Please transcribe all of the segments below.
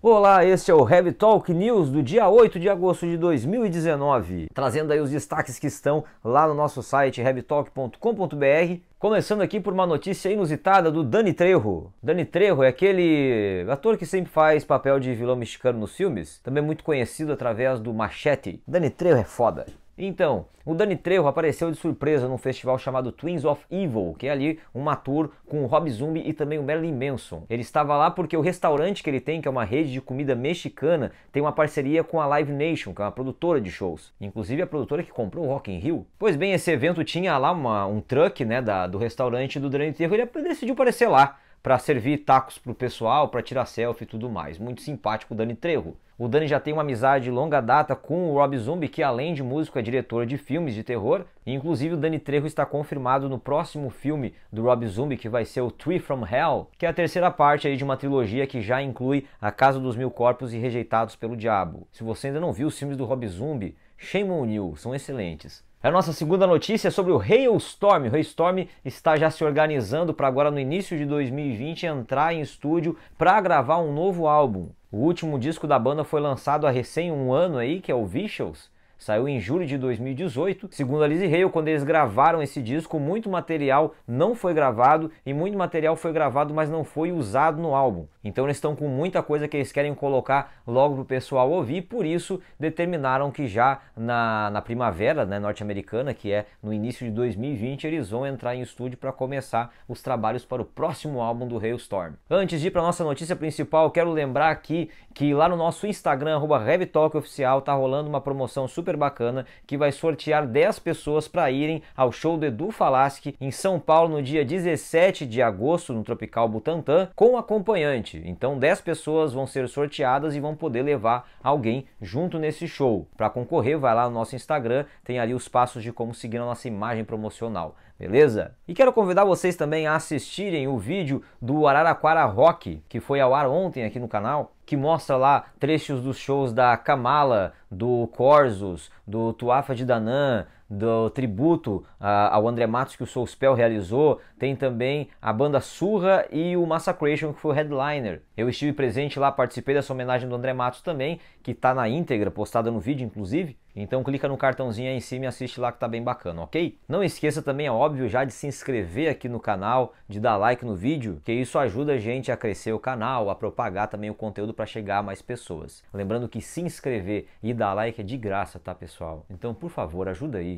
Olá, este é o Heavy Talk News do dia 8 de agosto de 2019, trazendo aí os destaques que estão lá no nosso site heavytalk.com.br. Começando aqui por uma notícia inusitada do Dani Trejo. Dani Trejo é aquele ator que sempre faz papel de vilão mexicano nos filmes, também muito conhecido através do Machete. Dani Trejo é foda. Então, o Dani Trejo apareceu de surpresa num festival chamado Twins of Evil, que é ali uma tour com o Rob Zombie e também o Marilyn Manson. Ele estava lá porque o restaurante que ele tem, que é uma rede de comida mexicana, tem uma parceria com a Live Nation, que é uma produtora de shows. Inclusive a produtora que comprou o Rock in Rio. Pois bem, esse evento tinha lá uma, um truck né, da, do restaurante do Dani Trejo e ele decidiu aparecer lá para servir tacos para o pessoal, para tirar selfie e tudo mais. Muito simpático o Dani Trejo. O Dani já tem uma amizade de longa data com o Rob Zombie, que além de músico é diretor de filmes de terror. Inclusive o Dani Trejo está confirmado no próximo filme do Rob Zombie, que vai ser o Tree from Hell, que é a terceira parte aí de uma trilogia que já inclui A Casa dos Mil Corpos e Rejeitados pelo Diabo. Se você ainda não viu os filmes do Rob Zombie, Shame on you, são excelentes. A nossa segunda notícia é sobre o Hailstorm. O Hailstorm está já se organizando para agora no início de 2020 entrar em estúdio para gravar um novo álbum. O último disco da banda foi lançado há recém um ano aí, que é o Vicious, Saiu em julho de 2018. Segundo a Lizzy Hale, quando eles gravaram esse disco, muito material não foi gravado e muito material foi gravado, mas não foi usado no álbum. Então eles estão com muita coisa que eles querem colocar logo pro pessoal ouvir, por isso determinaram que já na, na primavera né, norte-americana, que é no início de 2020, eles vão entrar em estúdio para começar os trabalhos para o próximo álbum do Hailstorm. Antes de ir para nossa notícia principal, quero lembrar aqui que lá no nosso Instagram, arroba Oficial, tá rolando uma promoção super super bacana que vai sortear 10 pessoas para irem ao show do Edu Falaschi em São Paulo no dia 17 de agosto no Tropical Butantã com acompanhante. Então 10 pessoas vão ser sorteadas e vão poder levar alguém junto nesse show. Para concorrer, vai lá no nosso Instagram, tem ali os passos de como seguir a nossa imagem promocional beleza? E quero convidar vocês também a assistirem o vídeo do Araraquara Rock, que foi ao ar ontem aqui no canal, que mostra lá trechos dos shows da Kamala, do Corzos, do Tuafa de Danã, do tributo ao André Matos que o Spell realizou, tem também a banda Surra e o Massacration que foi o headliner. Eu estive presente lá, participei dessa homenagem do André Matos também, que está na íntegra, postada no vídeo inclusive. Então clica no cartãozinho aí em cima e assiste lá que tá bem bacana, ok? Não esqueça também, é óbvio, já de se inscrever aqui no canal, de dar like no vídeo, que isso ajuda a gente a crescer o canal, a propagar também o conteúdo para chegar a mais pessoas. Lembrando que se inscrever e dar like é de graça, tá pessoal? Então por favor, ajuda aí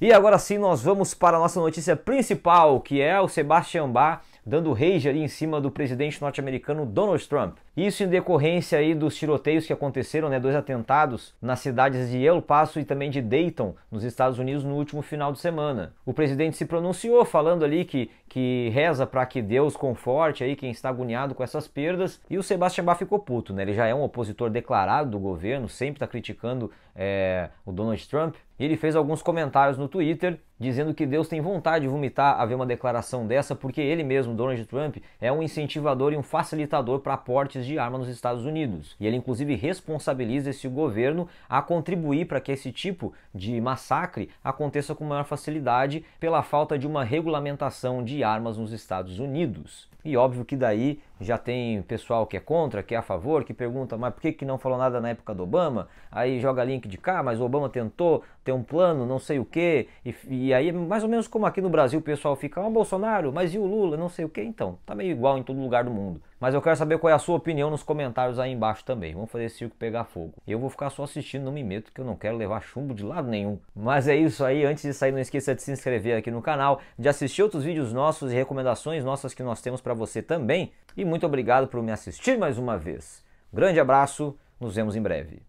E agora sim nós vamos para a nossa notícia principal, que é o Sebastian Bach dando rage ali em cima do presidente norte-americano Donald Trump. Isso em decorrência aí dos tiroteios que aconteceram, né, dois atentados nas cidades de El Paso e também de Dayton, nos Estados Unidos, no último final de semana. O presidente se pronunciou falando ali que, que reza para que Deus conforte aí quem está agoniado com essas perdas. E o Sebastian Bach ficou puto, né? Ele já é um opositor declarado do governo, sempre está criticando é, o Donald Trump. E ele fez alguns comentários no Twitter dizendo que Deus tem vontade de vomitar a ver uma declaração dessa, porque ele mesmo, Donald Trump, é um incentivador e um facilitador para portes de arma nos Estados Unidos. E ele, inclusive, responsabiliza esse governo a contribuir para que esse tipo de massacre aconteça com maior facilidade pela falta de uma regulamentação de armas nos Estados Unidos. E óbvio que daí já tem pessoal que é contra, que é a favor, que pergunta, mas por que, que não falou nada na época do Obama? Aí joga link de cá, mas o Obama tentou ter um plano, não sei o que, e, e e aí, mais ou menos como aqui no Brasil o pessoal fica, ah, Bolsonaro, mas e o Lula? Não sei o que então. Tá meio igual em todo lugar do mundo. Mas eu quero saber qual é a sua opinião nos comentários aí embaixo também. Vamos fazer esse circo pegar fogo. Eu vou ficar só assistindo, não me meto, que eu não quero levar chumbo de lado nenhum. Mas é isso aí. Antes de sair, não esqueça de se inscrever aqui no canal, de assistir outros vídeos nossos e recomendações nossas que nós temos para você também. E muito obrigado por me assistir mais uma vez. Grande abraço, nos vemos em breve.